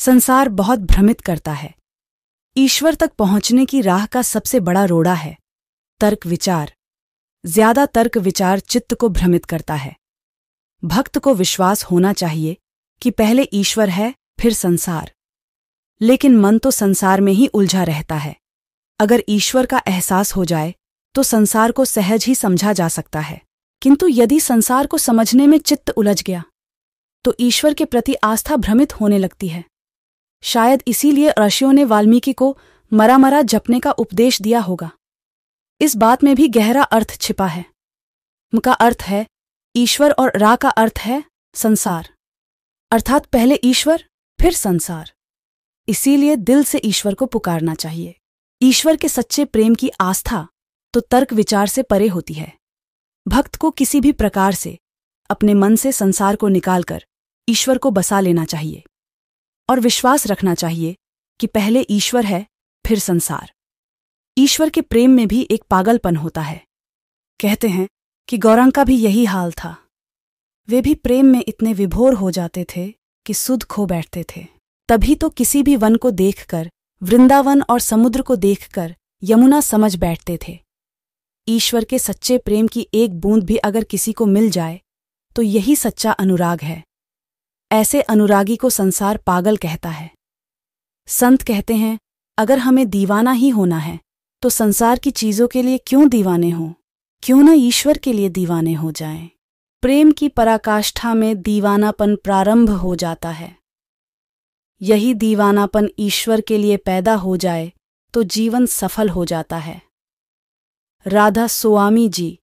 संसार बहुत भ्रमित करता है ईश्वर तक पहुंचने की राह का सबसे बड़ा रोड़ा है तर्क विचार ज्यादा तर्क विचार चित्त को भ्रमित करता है भक्त को विश्वास होना चाहिए कि पहले ईश्वर है फिर संसार लेकिन मन तो संसार में ही उलझा रहता है अगर ईश्वर का एहसास हो जाए तो संसार को सहज ही समझा जा सकता है किंतु यदि संसार को समझने में चित्त उलझ गया तो ईश्वर के प्रति आस्था भ्रमित होने लगती है शायद इसीलिए ऋषियों ने वाल्मीकि को मरा मरा जपने का उपदेश दिया होगा इस बात में भी गहरा अर्थ छिपा है म का अर्थ है ईश्वर और रा का अर्थ है संसार अर्थात पहले ईश्वर फिर संसार इसीलिए दिल से ईश्वर को पुकारना चाहिए ईश्वर के सच्चे प्रेम की आस्था तो तर्क विचार से परे होती है भक्त को किसी भी प्रकार से अपने मन से संसार को निकालकर ईश्वर को बसा लेना चाहिए और विश्वास रखना चाहिए कि पहले ईश्वर है फिर संसार ईश्वर के प्रेम में भी एक पागलपन होता है कहते हैं कि गौरंग का भी यही हाल था वे भी प्रेम में इतने विभोर हो जाते थे कि सुध खो बैठते थे तभी तो किसी भी वन को देखकर वृंदावन और समुद्र को देखकर यमुना समझ बैठते थे ईश्वर के सच्चे प्रेम की एक बूंद भी अगर किसी को मिल जाए तो यही सच्चा अनुराग है ऐसे अनुरागी को संसार पागल कहता है संत कहते हैं अगर हमें दीवाना ही होना है तो संसार की चीज़ों के लिए क्यों दीवाने हों क्यों न ईश्वर के लिए दीवाने हो जाएं? प्रेम की पराकाष्ठा में दीवानापन प्रारंभ हो जाता है यही दीवानापन ईश्वर के लिए पैदा हो जाए तो जीवन सफल हो जाता है राधा स्वामी जी